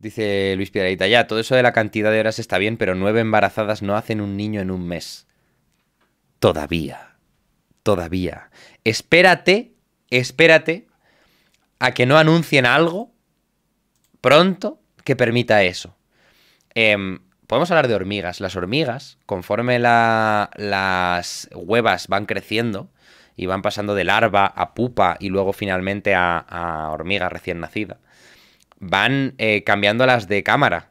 Dice Luis Piedraita, ya, todo eso de la cantidad de horas está bien, pero nueve embarazadas no hacen un niño en un mes. Todavía, todavía. Espérate, espérate a que no anuncien algo pronto que permita eso. Em, podemos hablar de hormigas. Las hormigas, conforme las huevas van creciendo y van pasando de larva a pupa y luego finalmente a hormiga recién nacida van eh, cambiando las de cámara.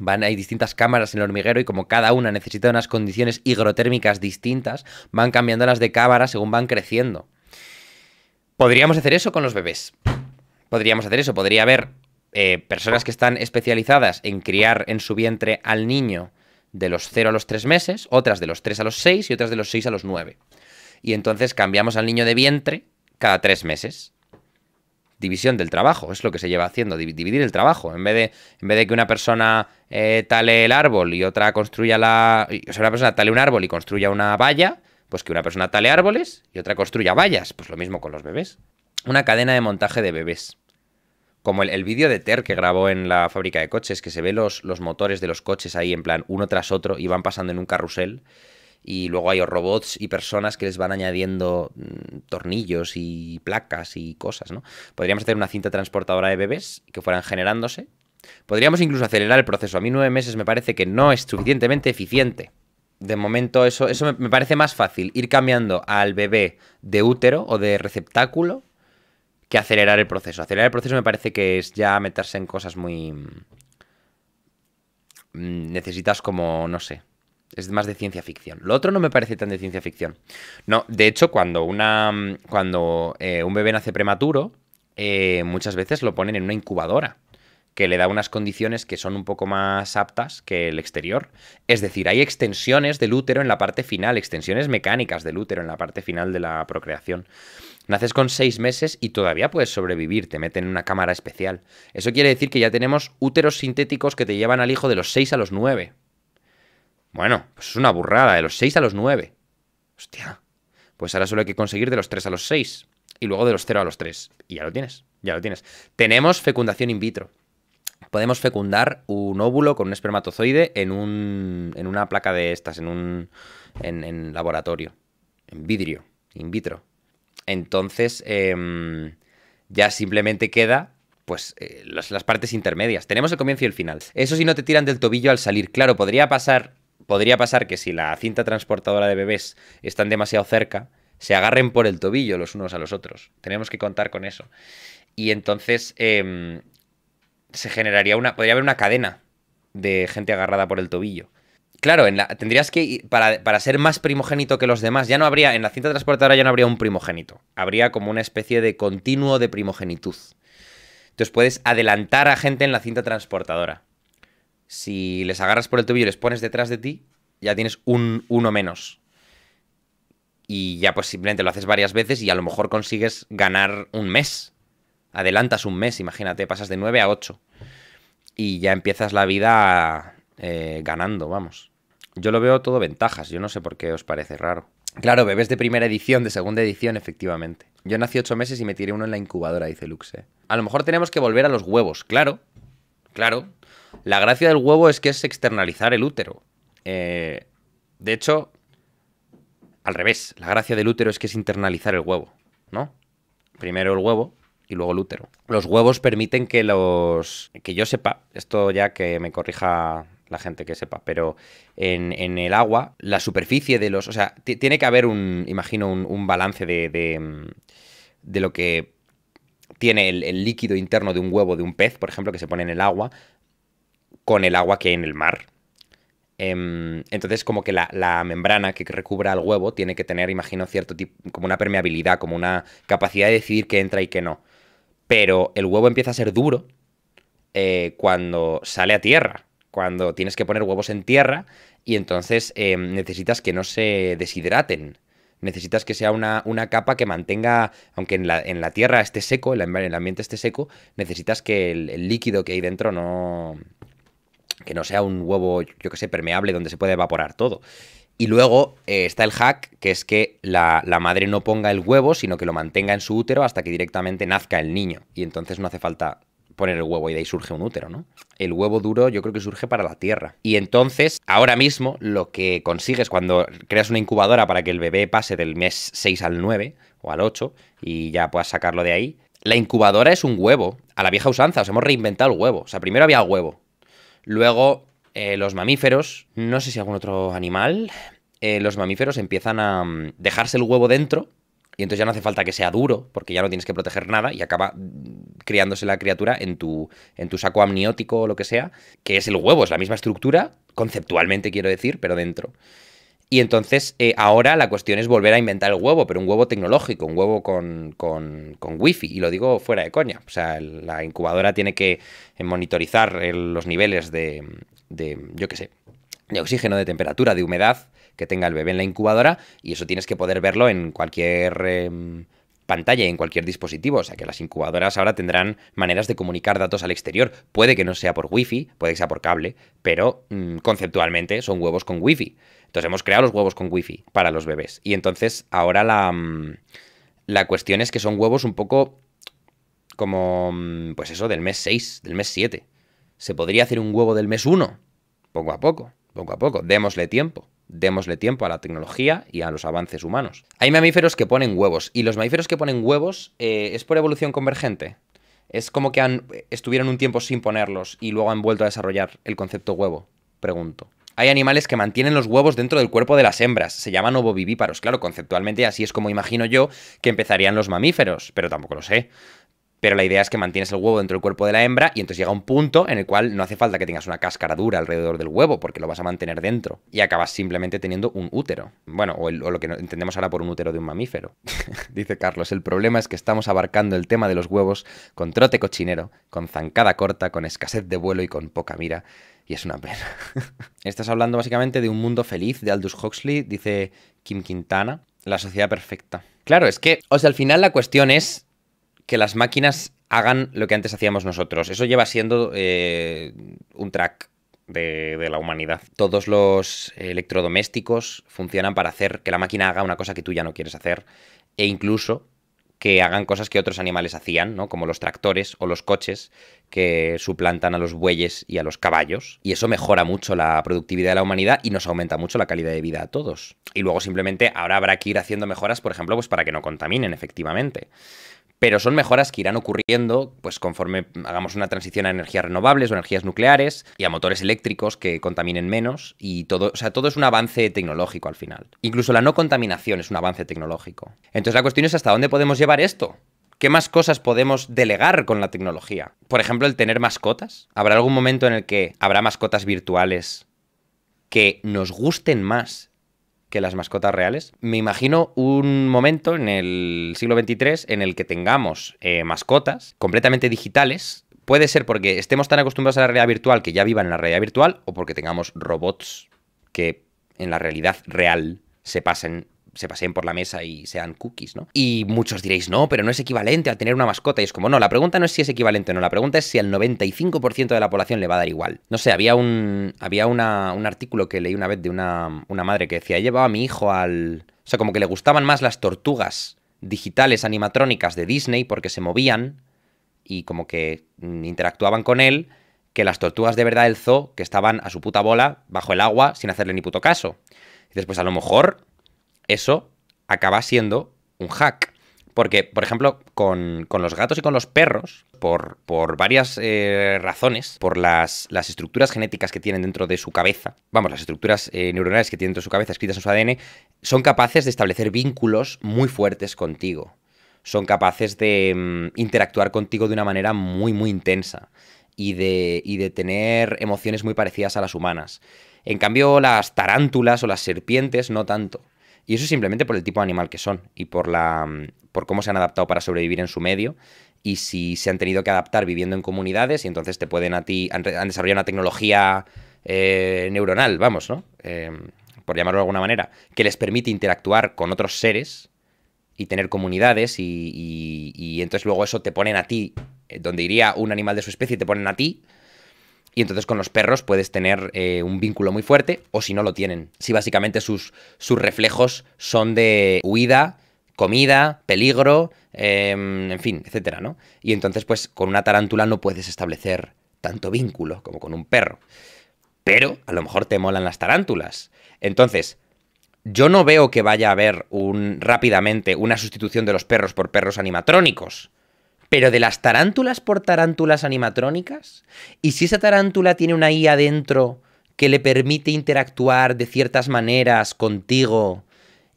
Van, hay distintas cámaras en el hormiguero y como cada una necesita unas condiciones higrotérmicas distintas, van cambiando las de cámara según van creciendo. Podríamos hacer eso con los bebés. Podríamos hacer eso. Podría haber eh, personas que están especializadas en criar en su vientre al niño de los 0 a los 3 meses, otras de los 3 a los 6 y otras de los 6 a los 9. Y entonces cambiamos al niño de vientre cada 3 meses división del trabajo, es lo que se lleva haciendo, dividir el trabajo. En vez de, en vez de que una persona eh, tale el árbol y otra construya la. O sea, una persona tale un árbol y construya una valla, pues que una persona tale árboles y otra construya vallas. Pues lo mismo con los bebés. Una cadena de montaje de bebés. Como el, el vídeo de Ter que grabó en la fábrica de coches, que se ve los, los motores de los coches ahí en plan uno tras otro y van pasando en un carrusel y luego hay robots y personas que les van añadiendo mm, tornillos y placas y cosas, ¿no? Podríamos hacer una cinta transportadora de bebés que fueran generándose. Podríamos incluso acelerar el proceso. A mí nueve meses me parece que no es suficientemente eficiente. De momento eso, eso me parece más fácil, ir cambiando al bebé de útero o de receptáculo que acelerar el proceso. Acelerar el proceso me parece que es ya meterse en cosas muy... Mm, mm, necesitas como, no sé, es más de ciencia ficción. Lo otro no me parece tan de ciencia ficción. No, de hecho, cuando, una, cuando eh, un bebé nace prematuro, eh, muchas veces lo ponen en una incubadora que le da unas condiciones que son un poco más aptas que el exterior. Es decir, hay extensiones del útero en la parte final, extensiones mecánicas del útero en la parte final de la procreación. Naces con seis meses y todavía puedes sobrevivir, te meten en una cámara especial. Eso quiere decir que ya tenemos úteros sintéticos que te llevan al hijo de los seis a los nueve. Bueno, pues es una burrada, de los 6 a los 9. Hostia. Pues ahora solo hay que conseguir de los 3 a los 6 y luego de los 0 a los 3. Y ya lo tienes, ya lo tienes. Tenemos fecundación in vitro. Podemos fecundar un óvulo con un espermatozoide en, un, en una placa de estas, en un en, laboratorio, en vidrio, in vitro. Entonces, em, ya simplemente queda pues eh, las, las, partes intermedias. Tenemos el comienzo y el final. Eso si no te tiran del tobillo al salir. Claro, podría pasar podría pasar que si la cinta transportadora de bebés están demasiado cerca, se agarren por el tobillo los unos a los otros. Tenemos que contar con eso. Y entonces em, se generaría una. Podría haber una cadena de gente agarrada por el tobillo. Claro, en la, tendrías que. Para, para, ser más primogénito que los demás, ya no habría. En la cinta transportadora ya no habría un primogénito. Habría como una especie de continuo de primogenitud. Entonces puedes adelantar a gente en la cinta transportadora. Si les agarras por el tobillo y les pones detrás de ti, ya tienes un uno menos. Y ya pues simplemente lo haces varias veces y a lo mejor consigues ganar un mes. Adelantas un mes, imagínate, pasas de 9 a 8. Y ya empiezas la vida eh, ganando, vamos. Yo lo veo todo ventajas, yo no sé por qué os parece raro. Claro, bebés de primera edición, de segunda edición, efectivamente. Yo nací ocho meses y me tiré uno en la incubadora, dice Luxe. Eh. A lo mejor tenemos que volver a los huevos, claro. Claro, la gracia del huevo es que es externalizar el útero. Eh, de hecho, al revés, la gracia del útero es que es internalizar el huevo, ¿no? Primero el huevo y luego el útero. Los huevos permiten que los... que yo sepa, esto ya que me corrija la gente que sepa, pero en, el agua, la superficie de los... O sea, tiene que haber un, imagino, un, balance de, mm, de, lo que tiene el líquido interno de un huevo, de un pez, por ejemplo, que se pone en el agua, con el agua que hay en el mar. Em, entonces, como que la, membrana que recubra el huevo tiene que tener, imagino, cierto tipo, como una permeabilidad, como una capacidad de decidir qué entra y qué no. Pero el huevo empieza a ser duro eh, cuando sale a tierra, cuando tienes que poner huevos en tierra y entonces em, necesitas que no se deshidraten. Necesitas que sea una, capa que mantenga, aunque en la, tierra esté seco, en, el ambiente esté seco, necesitas que el líquido que hay dentro no, que no sea un huevo, yo que sé, permeable donde se puede evaporar todo. Y luego eh, está el hack, que es que la, madre no ponga el huevo, sino que lo mantenga en su útero hasta que directamente nazca el niño. Y entonces no hace falta poner el huevo y de ahí surge un útero, ¿no? El huevo duro yo creo que surge para la tierra. Y entonces, ahora mismo, lo que consigues cuando creas una incubadora para que el bebé pase del mes 6 al 9 o al 8 y ya puedas sacarlo de ahí, la incubadora es un huevo, a la vieja usanza, os hemos reinventado el huevo. O sea, primero había huevo, Luego, eh, los mamíferos, no sé si algún otro animal, eh, los mamíferos empiezan a mm, dejarse el huevo dentro y entonces ya no hace falta que sea duro, porque ya no tienes que proteger nada y acaba mm, criándose la criatura en tu, en tu saco amniótico o lo que sea, que es el huevo, es la misma estructura, conceptualmente quiero decir, pero dentro. Y entonces eh, ahora la cuestión es volver a inventar el huevo, pero un huevo tecnológico, un huevo con, con, con wifi. Y lo digo fuera de coña. O sea, la incubadora tiene que eh, monitorizar eh, los niveles de, de, yo qué sé, de oxígeno, de temperatura, de humedad que tenga el bebé en la incubadora. Y eso tienes que poder verlo en cualquier... Em, pantalla en cualquier dispositivo, o sea que las incubadoras ahora tendrán maneras de comunicar datos al exterior. Puede que no sea por wifi, puede que sea por cable, pero mm, conceptualmente son huevos con wifi. Entonces hemos creado los huevos con wifi para los bebés. Y entonces ahora la, mm, cuestión es que son huevos un poco como, mm, pues eso, del mes 6, del mes 7. Se podría hacer un huevo del mes 1, poco a poco, poco a poco. Démosle tiempo, démosle tiempo a la tecnología y a los avances humanos. Hay mamíferos que ponen huevos, y los mamíferos que ponen huevos eh, es por evolución convergente. Es como que han, estuvieron un tiempo sin ponerlos y luego han vuelto a desarrollar el concepto huevo, pregunto hay animales que mantienen los huevos dentro del cuerpo de las hembras. Se llaman ovovivíparos. Claro, conceptualmente así es como imagino yo que empezarían los mamíferos, pero tampoco lo sé. Pero la idea es que mantienes el huevo dentro del cuerpo de la hembra y entonces llega un punto en el cual no hace falta que tengas una cáscara dura alrededor del huevo porque lo vas a mantener dentro y acabas simplemente teniendo un útero. Bueno, o, lo que entendemos ahora por un útero de un mamífero. Dice Carlos, el problema es que estamos abarcando el tema de los huevos con trote cochinero, con zancada corta, con escasez de vuelo y con poca mira. Y es una pena. Estás hablando básicamente de un mundo feliz de Aldous Huxley, dice Kim Quintana, la sociedad perfecta. Claro, es que, o sea, al final la cuestión es que las máquinas hagan lo que antes hacíamos nosotros. Eso lleva siendo eh, un track de, de, la humanidad. Todos los electrodomésticos funcionan para hacer que la máquina haga una cosa que tú ya no quieres hacer. E incluso que hagan cosas que otros animales hacían, ¿no? Como los tractores o los coches que suplantan a los bueyes y a los caballos. Y eso mejora mucho la productividad de la humanidad y nos aumenta mucho la calidad de vida a todos. Y luego simplemente ahora habrá que ir haciendo mejoras, por ejemplo, pues para que no contaminen, efectivamente pero son mejoras que irán ocurriendo pues conforme hagamos una transición a energías renovables o energías nucleares y a motores eléctricos que contaminen menos y todo, o sea, todo es un avance tecnológico al final. Incluso la no contaminación es un avance tecnológico. Entonces la cuestión es hasta dónde podemos llevar esto. ¿Qué más cosas podemos delegar con la tecnología? Por ejemplo, el tener mascotas. ¿Habrá algún momento en el que habrá mascotas virtuales que nos gusten más que las mascotas reales. Me imagino un momento en el siglo XXIII en el que tengamos eh, mascotas completamente digitales. Puede ser porque estemos tan acostumbrados a la realidad virtual que ya vivan en la realidad virtual o porque tengamos robots que en la realidad real se pasen se paseen por la mesa y sean cookies, ¿no? Y muchos diréis, no, pero no es equivalente a tener una mascota. Y es como, no, la pregunta no es si es equivalente o no, la pregunta es si al 95% de la población le va a dar igual. No sé, había un, había un artículo que leí una vez de una, una madre que decía, llevaba a mi hijo al... O sea, como que le gustaban más las tortugas digitales animatrónicas de Disney porque se movían y como que mm, interactuaban con él que las tortugas de verdad del zoo que estaban a su puta bola bajo el agua sin hacerle ni puto caso. Y después a lo mejor eso acaba siendo un hack. Porque, por ejemplo, con, los gatos y con los perros, por, varias eh, razones, por las, estructuras genéticas que tienen dentro de su cabeza, vamos, las estructuras eh, neuronales que tienen dentro de su cabeza escritas en su ADN, son capaces de establecer vínculos muy fuertes contigo. Son capaces de mm, interactuar contigo de una manera muy, muy intensa y de, y de tener emociones muy parecidas a las humanas. En cambio, las tarántulas o las serpientes no tanto y eso simplemente por el tipo de animal que son y por, la, mm, por cómo se han adaptado para sobrevivir en su medio y si se han tenido que adaptar viviendo en comunidades y entonces te pueden a ti, han, desarrollado una tecnología eh, neuronal, vamos, ¿no? Em, por llamarlo de alguna manera, que les permite interactuar con otros seres y tener comunidades y, y, y entonces luego eso te ponen a ti, eh, donde iría un animal de su especie, te ponen a ti y entonces con los perros puedes tener eh, un vínculo muy fuerte o si no lo tienen. Si básicamente sus, sus reflejos son de huida, comida, peligro, em, en fin, etcétera, ¿no? Y entonces, pues, con una tarántula no puedes establecer tanto vínculo como con un perro. Pero a lo mejor te molan las tarántulas. Entonces, yo no veo que vaya a haber un, rápidamente una sustitución de los perros por perros animatrónicos. Pero de las tarántulas por tarántulas animatrónicas, y si esa tarántula tiene una I adentro que le permite interactuar de ciertas maneras contigo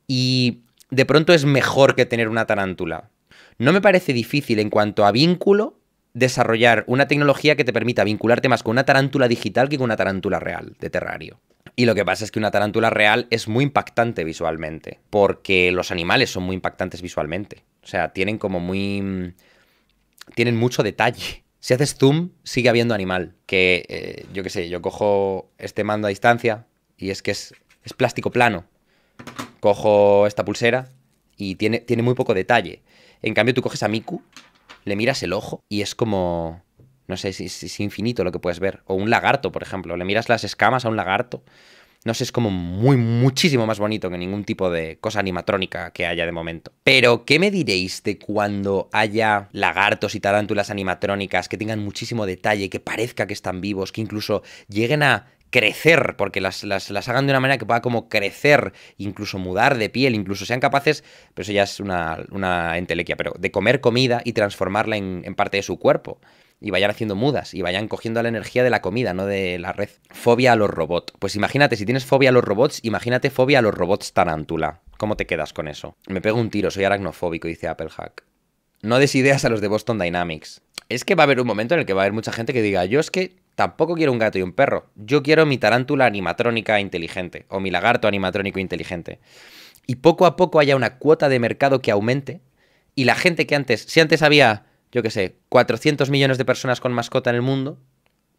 y de pronto es mejor que tener una tarántula. No me parece difícil en cuanto a vínculo desarrollar una tecnología que te permita vincularte más con una tarántula digital que con una tarántula real de terrario. Y lo que pasa es que una tarántula real es muy impactante visualmente, porque los animales son muy impactantes visualmente. O sea, tienen como muy mm, tienen mucho detalle. Si haces zoom, sigue habiendo animal. Que eh, yo qué sé, yo cojo este mando a distancia y es que es, es plástico plano. Cojo esta pulsera y tiene, tiene muy poco detalle. En cambio, tú coges a Miku, le miras el ojo y es como. No sé, si es infinito lo que puedes ver. O un lagarto, por ejemplo. Le miras las escamas a un lagarto no sé, es como muy, muchísimo más bonito que ningún tipo de cosa animatrónica que haya de momento. Pero, ¿qué me diréis de cuando haya lagartos y tarántulas animatrónicas que tengan muchísimo detalle, que parezca que están vivos, que incluso lleguen a crecer, porque las, hagan de una manera que pueda como crecer, incluso mudar de piel, incluso sean capaces, pero eso ya es una, entelequia, pero de comer comida y transformarla en parte de su cuerpo y vayan haciendo mudas y vayan cogiendo la energía de la comida, no de la red. Fobia a los robots. Pues imagínate, si tienes fobia a los robots, imagínate fobia a los robots tarántula. ¿Cómo te quedas con eso? Me pego un tiro, soy aracnofóbico, dice Apple Hack No des ideas a los de Boston Dynamics. Es que va a haber un momento en el que va a haber mucha gente que diga, yo es que tampoco quiero un gato y un perro, yo quiero mi tarántula animatrónica inteligente o mi lagarto animatrónico inteligente. Y poco a poco haya una cuota de mercado que aumente y la gente que antes, si antes había yo qué sé, 400 millones de personas con mascota en el mundo,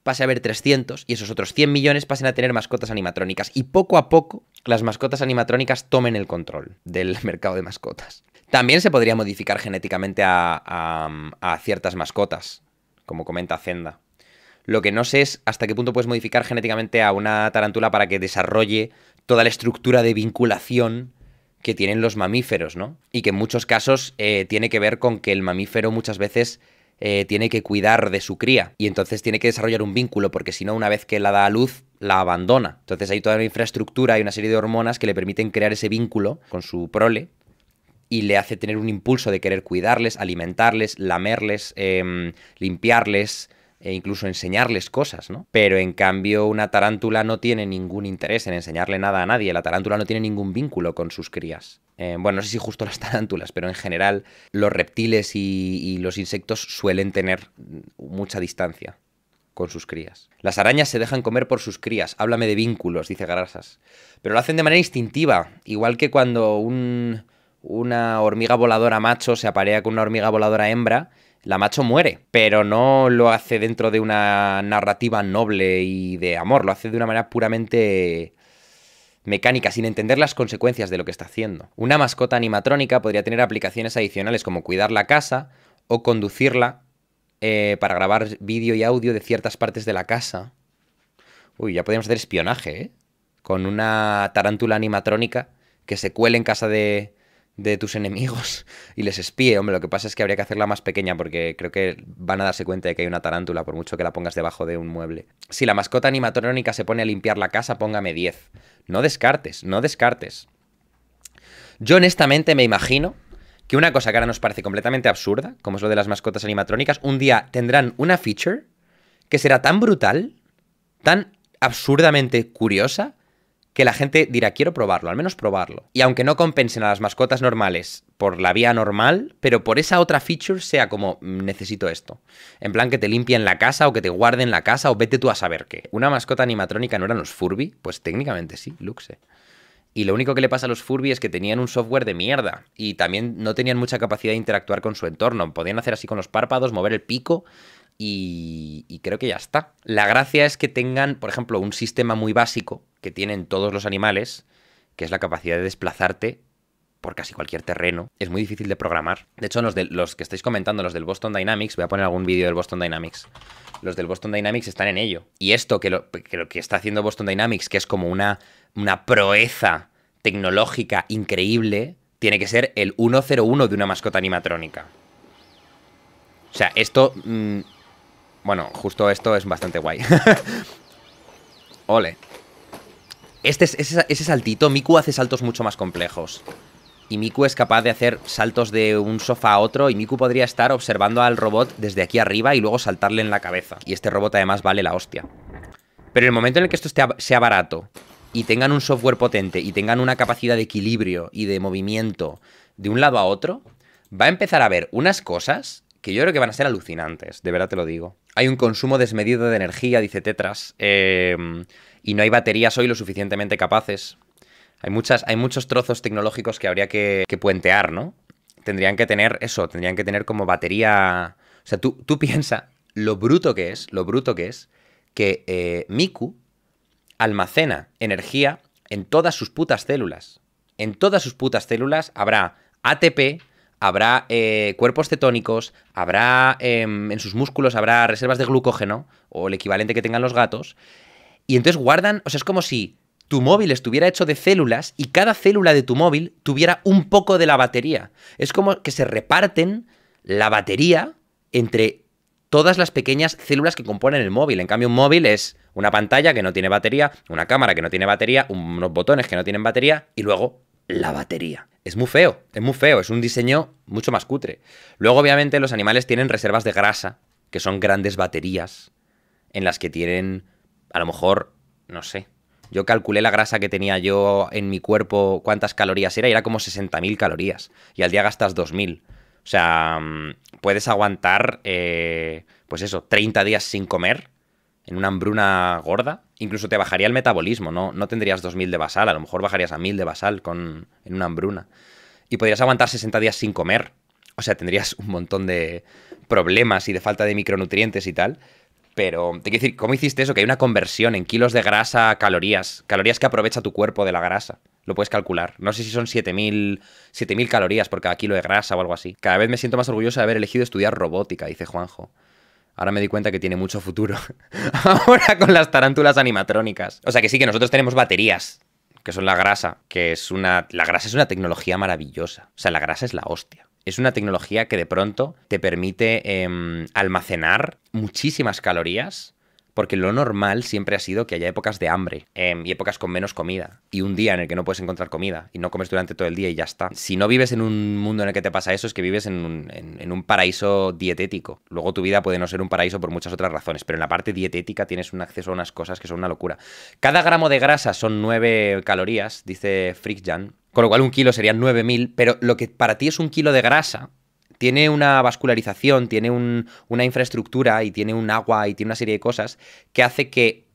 pase a haber 300 y esos otros 100 millones pasen a tener mascotas animatrónicas. Y poco a poco las mascotas animatrónicas tomen el control del mercado de mascotas. También se podría modificar genéticamente a, ciertas mascotas, como comenta Zenda. Lo que no sé es hasta qué punto puedes modificar genéticamente a una tarántula para que desarrolle toda la estructura de vinculación que tienen los mamíferos, ¿no? Y que en muchos casos eh, tiene que ver con que el mamífero muchas veces eh, tiene que cuidar de su cría y entonces tiene que desarrollar un vínculo, porque si no, una vez que la da a luz, la abandona. Entonces hay toda una infraestructura y una serie de hormonas que le permiten crear ese vínculo con su prole y le hace tener un impulso de querer cuidarles, alimentarles, lamerles, em, limpiarles, e incluso enseñarles cosas, ¿no? Pero en cambio una tarántula no tiene ningún interés en enseñarle nada a nadie, la tarántula no tiene ningún vínculo con sus crías. Eh, bueno, no sé si justo las tarántulas, pero en general los reptiles y, los insectos suelen tener mucha distancia con sus crías. Las arañas se dejan comer por sus crías, háblame de vínculos, dice grasas Pero lo hacen de manera instintiva, igual que cuando un, una hormiga voladora macho se aparea con una hormiga voladora hembra, la macho muere, pero no lo hace dentro de una narrativa noble y de amor, lo hace de una manera puramente mecánica, sin entender las consecuencias de lo que está haciendo. Una mascota animatrónica podría tener aplicaciones adicionales como cuidar la casa o conducirla eh, para grabar vídeo y audio de ciertas partes de la casa. Uy, ya podríamos hacer espionaje, ¿eh? Con una tarántula animatrónica que se cuele en casa de, de tus enemigos y les espíe. Hombre, lo que pasa es que habría que hacerla más pequeña porque creo que van a darse cuenta de que hay una tarántula por mucho que la pongas debajo de un mueble. Si la mascota animatrónica se pone a limpiar la casa, póngame 10. No descartes, no descartes. Yo honestamente me imagino que una cosa que ahora nos parece completamente absurda, como es lo de las mascotas animatrónicas, un día tendrán una feature que será tan brutal, tan absurdamente curiosa, que la gente dirá, quiero probarlo, al menos probarlo. Y aunque no compensen a las mascotas normales por la vía normal, pero por esa otra feature sea como, mm, necesito esto. En plan que te limpien la casa o que te guarden la casa o vete tú a saber qué. ¿Una mascota animatrónica no eran los Furby? Pues técnicamente sí, Luxe. Y lo único que le pasa a los Furby es que tenían un software de mierda y también no tenían mucha capacidad de interactuar con su entorno. Podían hacer así con los párpados, mover el pico y, creo que ya está. La gracia es que tengan, por ejemplo, un sistema muy básico que tienen todos los animales, que es la capacidad de desplazarte por casi cualquier terreno. Es muy difícil de programar. De hecho, los, de, los que estáis comentando, los del Boston Dynamics, voy a poner algún vídeo del Boston Dynamics. Los del Boston Dynamics están en ello. Y esto que lo que, está haciendo Boston Dynamics, que es como una, una proeza tecnológica increíble, tiene que ser el 101 de una mascota animatrónica. O sea, esto mm, bueno, justo esto es bastante guay. Ole. Este es, ese, ese saltito, Miku hace saltos mucho más complejos. Y Miku es capaz de hacer saltos de un sofá a otro y Miku podría estar observando al robot desde aquí arriba y luego saltarle en la cabeza. Y este robot además vale la hostia. Pero en el momento en el que esto sea barato y tengan un software potente y tengan una capacidad de equilibrio y de movimiento de un lado a otro, va a empezar a ver unas cosas que yo creo que van a ser alucinantes, de verdad te lo digo hay un consumo desmedido de energía, dice Tetras, em, y no hay baterías hoy lo suficientemente capaces. Hay, muchas, hay muchos trozos tecnológicos que habría que, puentear, ¿no? Tendrían que tener eso, tendrían que tener como batería... O sea, tú, tú piensa lo bruto que es, lo bruto que es, que eh, Miku almacena energía en todas sus putas células. En todas sus putas células habrá ATP, habrá eh, cuerpos cetónicos, habrá em, en sus músculos, habrá reservas de glucógeno o el equivalente que tengan los gatos. Y entonces guardan, o sea, es como si tu móvil estuviera hecho de células y cada célula de tu móvil tuviera un poco de la batería. Es como que se reparten la batería entre todas las pequeñas células que componen el móvil. En cambio, un móvil es una pantalla que no tiene batería, una cámara que no tiene batería, unos botones que no tienen batería y luego la batería. Es muy feo, es muy feo, es un diseño mucho más cutre. Luego, obviamente, los animales tienen reservas de grasa, que son grandes baterías, en las que tienen, a lo mejor, no sé, yo calculé la grasa que tenía yo en mi cuerpo, cuántas calorías era, y era como 60.000 calorías, y al día gastas 2.000. O sea, mm, puedes aguantar, eh, pues eso, 30 días sin comer, en una hambruna gorda, incluso te bajaría el metabolismo, ¿no? No tendrías 2000 de basal, a lo mejor bajarías a 1000 de basal con, en una hambruna. Y podrías aguantar 60 días sin comer. O sea, tendrías un montón de problemas y de falta de micronutrientes y tal. Pero te quiero decir, ¿cómo hiciste eso? Que hay una conversión en kilos de grasa a calorías. Calorías que aprovecha tu cuerpo de la grasa. Lo puedes calcular. No sé si son 7.000 calorías por cada kilo de grasa o algo así. Cada vez me siento más orgulloso de haber elegido estudiar robótica, dice Juanjo. Ahora me di cuenta que tiene mucho futuro. Ahora con las tarántulas animatrónicas. O sea que sí que nosotros tenemos baterías, que son la grasa, que es una... La grasa es una tecnología maravillosa. O sea, la grasa es la hostia. Es una tecnología que de pronto te permite em, almacenar muchísimas calorías porque lo normal siempre ha sido que haya épocas de hambre em, y épocas con menos comida. Y un día en el que no puedes encontrar comida y no comes durante todo el día y ya está. Si no vives en un mundo en el que te pasa eso, es que vives en un, un paraíso dietético. Luego tu vida puede no ser un paraíso por muchas otras razones, pero en la parte dietética tienes un acceso a unas cosas que son una locura. Cada gramo de grasa son 9 calorías, dice Jan, Con lo cual un kilo serían 9.000, pero lo que para ti es un kilo de grasa, tiene una vascularización, tiene una infraestructura y tiene un agua y tiene una serie de cosas que hace que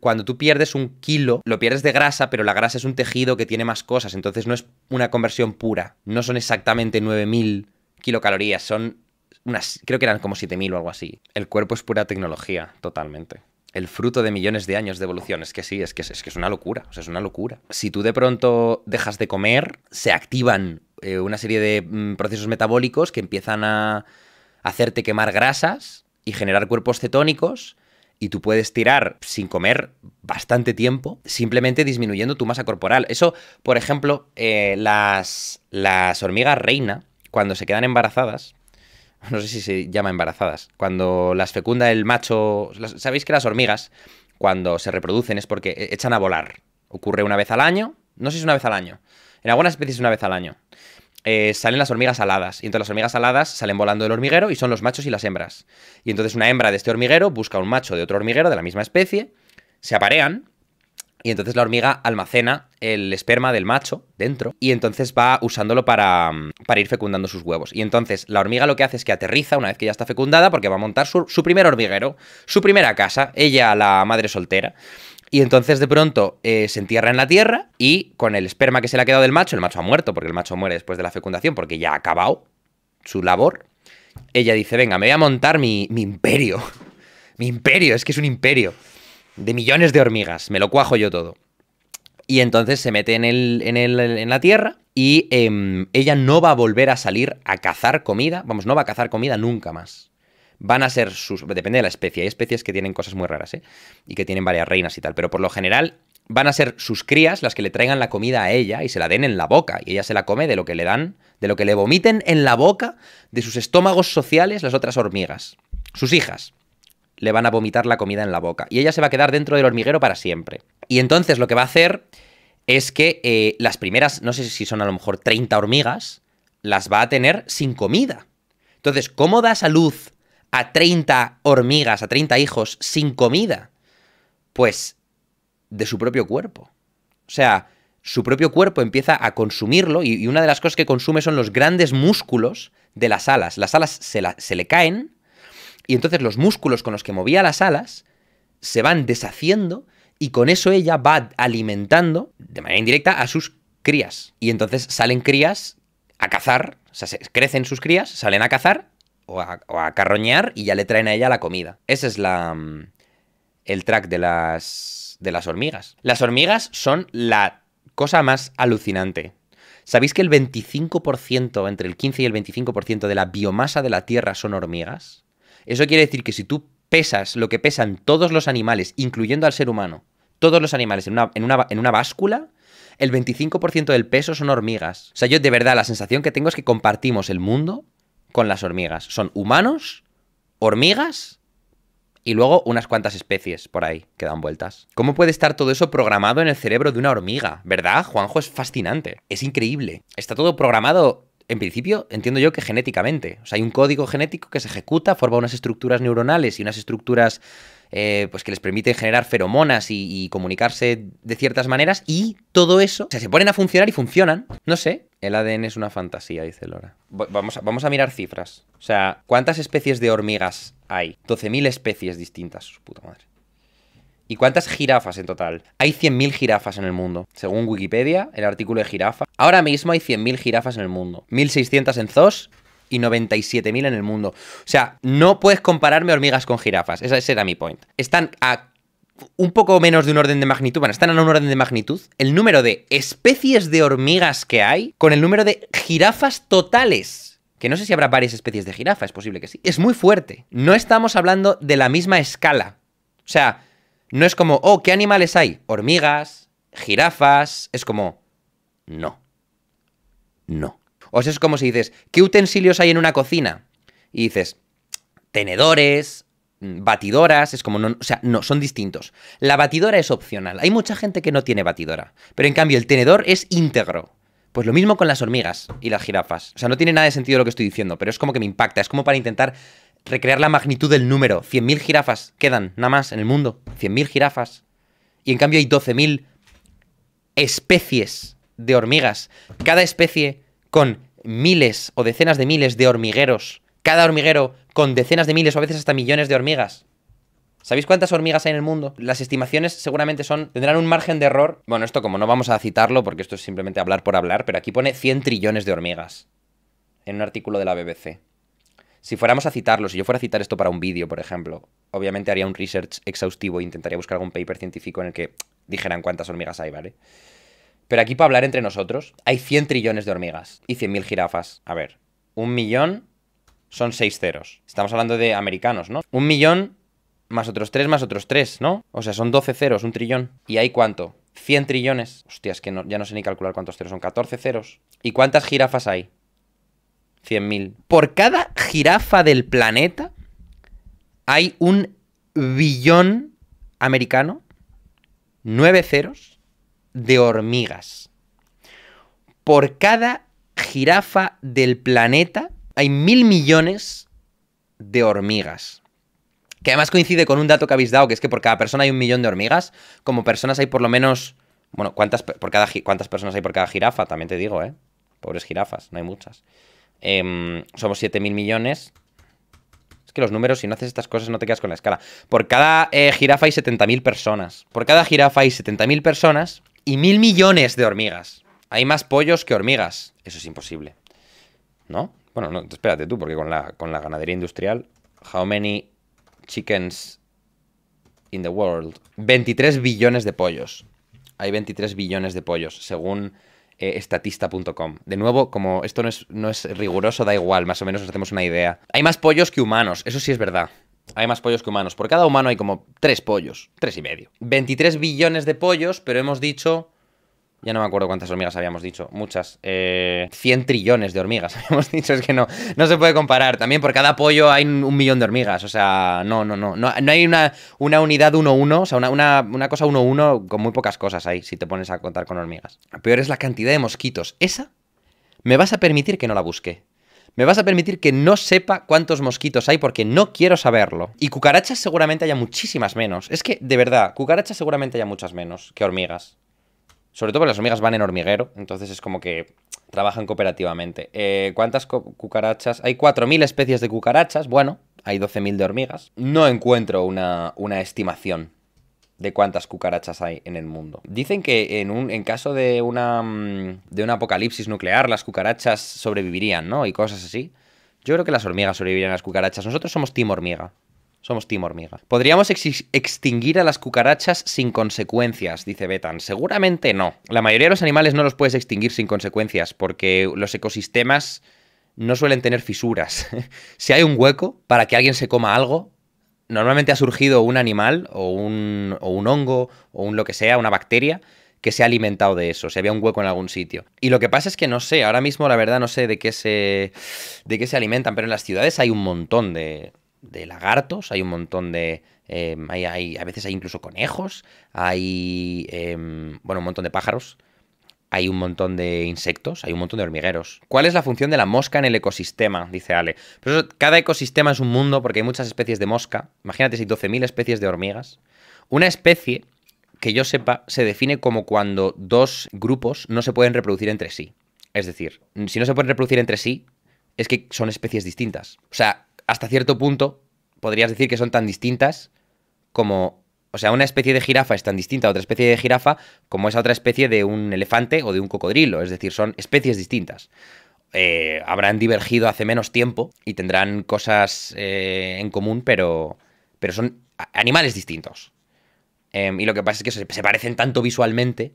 cuando tú pierdes un kilo, lo pierdes de grasa, pero la grasa es un tejido que tiene más cosas, entonces no es una conversión pura, no son exactamente 9000 kilocalorías, son unas, creo que eran como 7000 o algo así. El cuerpo es pura tecnología, totalmente. El fruto de millones de años de evolución, es que sí, es que es, que es una locura, es una locura. Si tú de pronto dejas de comer, se activan eh, una serie de mm, procesos metabólicos que empiezan a hacerte quemar grasas y generar cuerpos cetónicos y tú puedes tirar sin comer bastante tiempo, simplemente disminuyendo tu masa corporal. Eso, por ejemplo, eh, las, hormigas reina, cuando se quedan embarazadas, no sé si se llama embarazadas, cuando las fecunda el macho, sabéis que las hormigas, cuando se reproducen es porque e-, echan a volar. Ocurre una vez al año, no sé si es una vez al año, en algunas especies una vez al año. Eh, salen las hormigas aladas. Y entonces las hormigas aladas salen volando del hormiguero y son los machos y las hembras. Y entonces una hembra de este hormiguero busca un macho de otro hormiguero de la misma especie, se aparean y entonces la hormiga almacena el esperma del macho dentro y entonces va usándolo para, mm, para, ir fecundando sus huevos. Y entonces la hormiga lo que hace es que aterriza una vez que ya está fecundada porque va a montar su primer hormiguero, su primera casa, ella la madre soltera. Y entonces de pronto eh, se entierra en la tierra y con el esperma que se le ha quedado del macho, el macho ha muerto, porque el macho muere después de la fecundación, porque ya ha acabado su labor. Ella dice, venga, me voy a montar mi, imperio. mi imperio, es que es un imperio. De millones de hormigas, me lo cuajo yo todo. Y entonces se mete en, en, la tierra y em, ella no va a volver a salir a cazar comida, vamos, no va a cazar comida nunca más van a ser sus. Depende de la especie. Hay especies que tienen cosas muy raras, ¿eh? Y que tienen varias reinas y tal. Pero por lo general, van a ser sus crías las que le traigan la comida a ella y se la den en la boca. Y ella se la come de lo que le dan, de lo que le vomiten en la boca de sus estómagos sociales las otras hormigas. Sus hijas le van a vomitar la comida en la boca. Y ella se va a quedar dentro del hormiguero para siempre. Y entonces lo que va a hacer es que eh, las primeras, no sé si son a lo mejor 30 hormigas, las va a tener sin comida. Entonces, ¿cómo da a luz a 30 hormigas, a 30 hijos sin comida? Pues de su propio cuerpo. O sea, su propio cuerpo empieza a consumirlo y, una de las cosas que consume son los grandes músculos de las alas. Las alas se, le caen y entonces los músculos con los que movía las alas se van deshaciendo y con eso ella va alimentando de manera indirecta a sus crías. Y entonces salen crías a cazar, crecen sus crías, salen a cazar o a, carroñar y ya le traen a ella la comida. Ese es la, mm, el track de las, de las hormigas. Las hormigas son la cosa más alucinante. ¿Sabéis que el 25%, entre el 15 y el 25% de la biomasa de la Tierra son hormigas? Eso quiere decir que si tú pesas lo que pesan todos los animales, incluyendo al ser humano, todos los animales en una, en una báscula, el 25% del peso son hormigas. O sea, yo de verdad la sensación que tengo es que compartimos el mundo con las hormigas. Son humanos, hormigas y luego unas cuantas especies por ahí que dan vueltas. ¿Cómo puede estar todo eso programado en el cerebro de una hormiga? ¿Verdad, Juanjo? Es fascinante. Es increíble. Está todo programado en principio, entiendo yo que genéticamente. O sea, hay un código genético que se ejecuta, forma unas estructuras neuronales y unas estructuras eh, pues que les permiten generar feromonas y, comunicarse de ciertas maneras y todo eso, o sea, se ponen a funcionar y funcionan. No sé, el ADN es una fantasía, dice Laura. Vamos a, vamos a mirar cifras. O sea, ¿cuántas especies de hormigas hay? 12.000 especies distintas, puta madre. ¿Y cuántas jirafas en total? Hay 100.000 jirafas en el mundo. Según Wikipedia, el artículo de jirafa. Ahora mismo hay 100.000 jirafas en el mundo. 1.600 en zoos y 97.000 en el mundo. O sea, no puedes compararme hormigas con jirafas. Ese era mi point. Están a un poco menos de un orden de magnitud, bueno, están en un orden de magnitud, el número de especies de hormigas que hay con el número de jirafas totales que no sé si habrá varias especies de jirafas, es posible que sí. Es muy fuerte. No estamos hablando de la misma escala. O sea, no es como, oh, ¿qué animales hay? Hormigas, jirafas. Es como, no. No. O sea, es como si dices, ¿qué utensilios hay en una cocina? Y dices, tenedores, mm, batidoras, es como, no, o sea, no, son distintos. La batidora es opcional. Hay mucha gente que no tiene batidora, pero en cambio el tenedor es íntegro. Pues lo mismo con las hormigas y las jirafas. O sea, no tiene nada de sentido lo que estoy diciendo, pero es como que me impacta. Es como para intentar recrear la magnitud del número. 100.000 jirafas quedan, nada más, en el mundo. 100.000 jirafas. Y en cambio hay 12.000 especies de hormigas. Cada especie con miles o decenas de miles de hormigueros, cada hormiguero con decenas de miles o a veces hasta millones de hormigas. ¿Sabéis cuántas hormigas hay en el mundo? Las estimaciones seguramente son, tendrán un margen de error. Bueno, esto como no vamos a citarlo porque esto es simplemente hablar por hablar, pero aquí pone 100 trillones de hormigas en un artículo de la BBC. Si fuéramos a citarlo, si yo fuera a citar esto para un vídeo, por ejemplo, obviamente haría un research exhaustivo e intentaría buscar algún paper científico en el que dijeran cuántas hormigas hay, ¿vale? Pero aquí para hablar entre nosotros, hay 100 trillones de hormigas y 100.000 jirafas. A ver, un millón son seis ceros. Estamos hablando de americanos, ¿no? Un millón más otros tres más otros tres, ¿no? O sea, son 12 ceros, un trillón. ¿Y hay cuánto? 100 trillones. Hostia, es que no, ya no sé ni calcular cuántos ceros son. 14 ceros. ¿Y cuántas jirafas hay? 100.000. Por cada jirafa del planeta hay un billón americano, 9 ceros de hormigas. Por cada jirafa del planeta hay mil millones de hormigas. Que además coincide con un dato que habéis dado, que es que por cada persona hay un millón de hormigas. Como personas hay por lo menos... Bueno, ¿cuántas, por cada, cuántas personas hay por cada jirafa? También te digo, ¿eh? Pobres jirafas, no hay muchas. Em, somos siete mil millones. Es que los números, si no haces estas cosas, no te quedas con la escala. Por cada eh, jirafa hay 70.000 personas. Por cada jirafa hay 70.000 personas y mil millones de hormigas. Hay más pollos que hormigas. Eso es imposible. ¿No? Bueno, no, espérate tú, porque con la, con la ganadería industrial, how many chickens in the world? 23 billones de pollos. Hay 23 billones de pollos, según eh, estatista.com. De nuevo, como esto no es, no es riguroso, da igual, más o menos nos hacemos una idea. Hay más pollos que humanos, eso sí es verdad hay más pollos que humanos. Por cada humano hay como tres pollos, tres y medio. 23 billones de pollos, pero hemos dicho... Ya no me acuerdo cuántas hormigas habíamos dicho, muchas. 100 eh, trillones de hormigas hemos dicho, es que no, no se puede comparar. También por cada pollo hay un millón de hormigas, o sea, no, no, no. No, hay una, una unidad 1 uno o sea, una, una cosa 1-1 con muy pocas cosas ahí, si te pones a contar con hormigas. Peor es la cantidad de mosquitos. Esa me vas a permitir que no la busque. Me vas a permitir que no sepa cuántos mosquitos hay porque no quiero saberlo. Y cucarachas seguramente haya muchísimas menos. Es que, de verdad, cucarachas seguramente haya muchas menos que hormigas. Sobre todo porque las hormigas van en hormiguero, entonces es como que trabajan cooperativamente. Eh, ¿Cuántas cucarachas? Hay 4.000 especies de cucarachas, bueno, hay 12.000 de hormigas. No encuentro una estimación de cuántas cucarachas hay en el mundo. Dicen que en, un, en caso de una mm, de un apocalipsis nuclear, las cucarachas sobrevivirían, ¿no? Y cosas así. Yo creo que las hormigas sobrevivirían a las cucarachas. Nosotros somos team hormiga. Somos team hormiga. Podríamos extinguir a las cucarachas sin consecuencias, dice Betan. Seguramente no. La mayoría de los animales no los puedes extinguir sin consecuencias, porque los ecosistemas no suelen tener fisuras. si hay un hueco para que alguien se coma algo, normalmente ha surgido un animal o un, o un hongo o un lo que sea, una bacteria que se ha alimentado de eso, si había un hueco en algún sitio. Y lo que pasa es que no sé, ahora mismo la verdad no sé de qué se, de qué se alimentan, pero en las ciudades hay un montón de, de lagartos, hay un montón de... Eh, hay, a veces hay incluso conejos, hay, em, bueno, un montón de pájaros hay un montón de insectos, hay un montón de hormigueros. ¿Cuál es la función de la mosca en el ecosistema? Dice Ale. Pero cada ecosistema es un mundo porque hay muchas especies de mosca. Imagínate si 12.000 especies de hormigas. Una especie, que yo sepa, se define como cuando dos grupos no se pueden reproducir entre sí. Es decir, si no se pueden reproducir entre sí, es que son especies distintas. O sea, hasta cierto punto podrías decir que son tan distintas como o sea, una especie de jirafa es tan distinta a otra especie de jirafa como es a otra especie de un elefante o de un cocodrilo, es decir, son especies distintas. Eh, habrán divergido hace menos tiempo y tendrán cosas eh, en común, pero, pero son animales distintos. Em, y lo que pasa es que se parecen tanto visualmente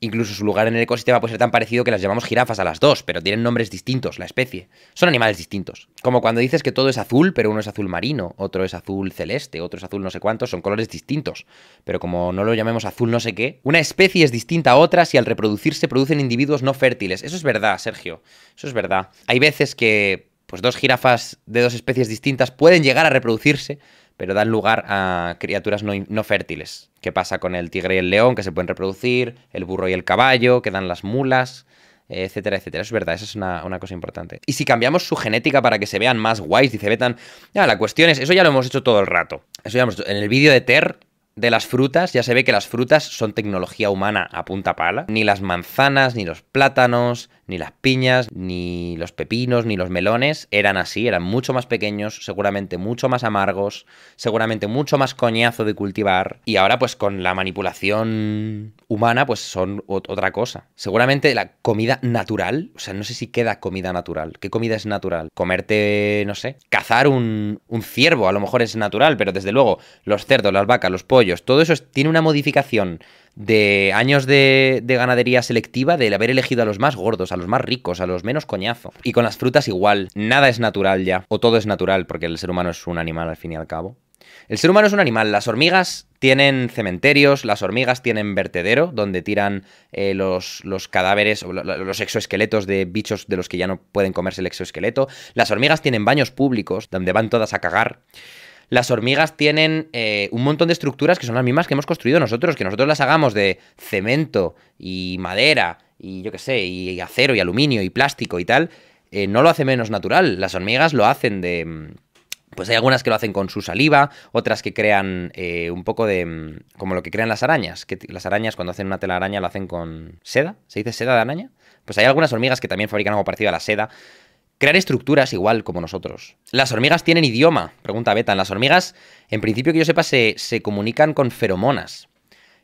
Incluso su lugar en el ecosistema puede ser tan parecido que las llamamos jirafas a las dos, pero tienen nombres distintos, la especie. Son animales distintos. Como cuando dices que todo es azul, pero uno es azul marino, otro es azul celeste, otro es azul no sé cuánto, son colores distintos. Pero como no lo llamemos azul no sé qué, una especie es distinta a otra si al reproducirse producen individuos no fértiles. Eso es verdad, Sergio. Eso es verdad. Hay veces que pues dos jirafas de dos especies distintas pueden llegar a reproducirse, pero dan lugar a criaturas no, fértiles. ¿Qué pasa con el tigre y el león, que se pueden reproducir, el burro y el caballo, que dan las mulas, etcétera, etcétera? es verdad, esa es una, cosa importante. Y si cambiamos su genética para que se vean más guays y se vean... Ya, la cuestión es, eso ya lo hemos hecho todo el rato. Eso ya hemos En el vídeo de Ter de las frutas, ya se ve que las frutas son tecnología humana a punta pala. Ni las manzanas, ni los plátanos, ni las piñas, ni los pepinos, ni los melones eran así, eran mucho más pequeños, seguramente mucho más amargos, seguramente mucho más coñazo de cultivar. Y ahora pues con la manipulación humana pues son otra cosa. Seguramente la comida natural, o sea, no sé si queda comida natural. ¿Qué comida es natural? Comerte, no sé, cazar un, un ciervo, a lo mejor es natural, pero desde luego los cerdos, las vacas, los pollos, todo eso tiene una modificación de años de, ganadería selectiva, del haber elegido a los más gordos, a los más ricos, a los menos coñazo. Y con las frutas igual, nada es natural ya, o todo es natural, porque el ser humano es un animal al fin y al cabo. El ser humano es un animal, las hormigas tienen cementerios, las hormigas tienen vertedero donde tiran eh, los, los, cadáveres o los exoesqueletos de bichos de los que ya no pueden comerse el exoesqueleto, las hormigas tienen baños públicos donde van todas a cagar las hormigas tienen eh, un montón de estructuras que son las mismas que hemos construido nosotros, que nosotros las hagamos de cemento y madera y yo qué sé, y acero y aluminio y plástico y tal, eh, no lo hace menos natural. Las hormigas lo hacen de... Mm, pues hay algunas que lo hacen con su saliva, otras que crean eh, un poco de... Mm, como lo que crean las arañas, que las arañas cuando hacen una telaraña lo hacen con seda, ¿se dice seda de araña? Pues hay algunas hormigas que también fabrican algo parecido a la seda. Crear estructuras igual como nosotros. ¿Las hormigas tienen idioma? Pregunta Betan. Las hormigas, en principio que yo sepa, se, comunican con feromonas.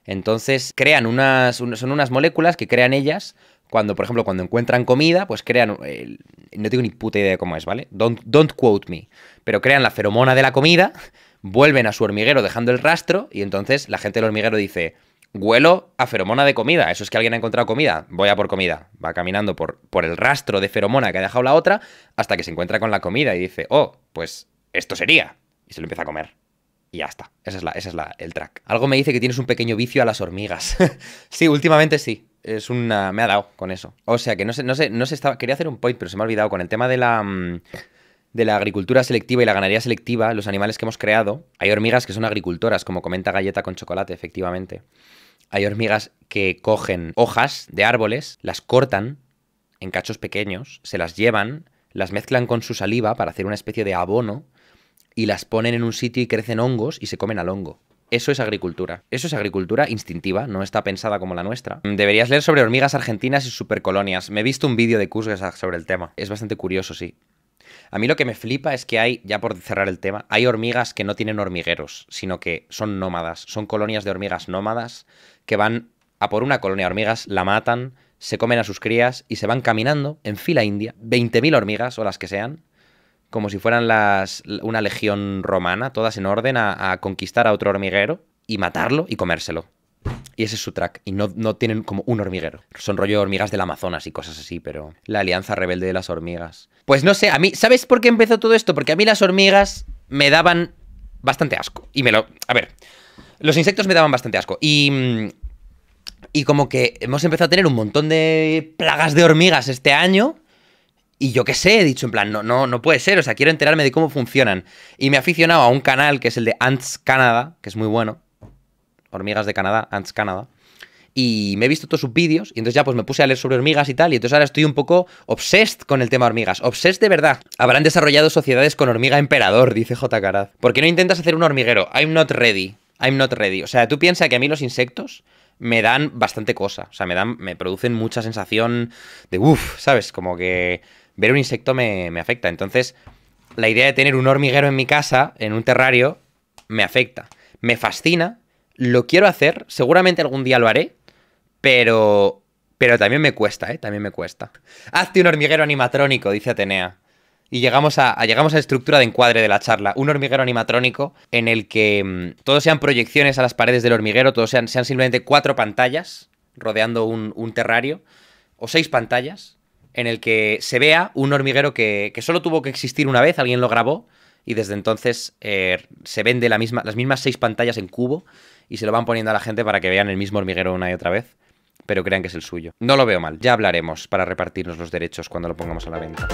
Entonces crean unas, son unas moléculas que crean ellas cuando, por ejemplo, cuando encuentran comida, pues crean, eh, no tengo ni puta idea de cómo es, ¿vale? don't quote me, pero crean la feromona de la comida, vuelven a su hormiguero dejando el rastro y entonces la gente del hormiguero dice, Huelo a feromona de comida. Eso es que alguien ha encontrado comida. Voy a por comida. Va caminando por, por el rastro de feromona que ha dejado la otra hasta que se encuentra con la comida y dice, oh, pues esto sería. Y se lo empieza a comer. Y ya está. Ese es, la, esa es la, el track. Algo me dice que tienes un pequeño vicio a las hormigas. sí, últimamente sí. Es una. Me ha dado con eso. O sea que no sé, no sé, no sé, estaba. Quería hacer un point, pero se me ha olvidado. Con el tema de la. Mm, de la agricultura selectiva y la ganadería selectiva, los animales que hemos creado, hay hormigas que son agricultoras, como comenta Galleta con chocolate, efectivamente. Hay hormigas que cogen hojas de árboles, las cortan en cachos pequeños, se las llevan, las mezclan con su saliva para hacer una especie de abono y las ponen en un sitio y crecen hongos y se comen al hongo. Eso es agricultura. Eso es agricultura instintiva, no está pensada como la nuestra. Deberías leer sobre hormigas argentinas y supercolonias. Me he visto un vídeo de curso sobre el tema. Es bastante curioso, sí. A mí lo que me flipa es que hay, ya por cerrar el tema, hay hormigas que no tienen hormigueros, sino que son nómadas, son colonias de hormigas nómadas que van a por una colonia de hormigas, la matan, se comen a sus crías y se van caminando en fila india, 20.000 hormigas o las que sean, como si fueran las, una legión romana, todas en orden, a conquistar a otro hormiguero y matarlo y comérselo. Y ese es su track. Y no, no tienen como un hormiguero. Son rollo hormigas del Amazonas y cosas así, pero. La alianza rebelde de las hormigas. Pues no sé, a mí. ¿Sabes por qué empezó todo esto? Porque a mí las hormigas me daban bastante asco. Y me lo. A ver. Los insectos me daban bastante asco. Y. Mm, y como que hemos empezado a tener un montón de plagas de hormigas este año. Y yo qué sé, he dicho en plan, no, no, no puede ser, o sea, quiero enterarme de cómo funcionan. Y me he aficionado a un canal que es el de Ants Canada, que es muy bueno, hormigas de Canadá, Ants Canadá. Y me he visto todos sus vídeos y entonces ya pues me puse a leer sobre hormigas y tal y entonces ahora estoy un poco obsessed con el tema hormigas. Obsessed de verdad. Habrán desarrollado sociedades con hormiga emperador, dice J. Caraz. ¿Por qué no intentas hacer un hormiguero? I'm not ready. I'm not ready. O sea, tú piensas que a mí los insectos me dan bastante cosa. O sea, me, dan, me producen mucha sensación de uff, ¿sabes? Como que ver un insecto me, me afecta. Entonces, la idea de tener un hormiguero en mi casa, en un terrario, me afecta. Me fascina, lo quiero hacer, seguramente algún día lo haré, pero, pero también me cuesta, ¿eh? También me cuesta. Hazte un hormiguero animatrónico, dice Atenea. Y llegamos a, llegamos a la estructura de encuadre de la charla. Un hormiguero animatrónico en el que mm, todos sean proyecciones a las paredes del hormiguero, todos sean, sean simplemente cuatro pantallas rodeando un, un, terrario, o seis pantallas, en el que se vea un hormiguero que, que solo tuvo que existir una vez, alguien lo grabó, y desde entonces eh, se vende la misma, las mismas seis pantallas en cubo y se lo van poniendo a la gente para que vean el mismo hormiguero una y otra vez, pero crean que es el suyo. No lo veo mal, ya hablaremos para repartirnos los derechos cuando lo pongamos a la venta.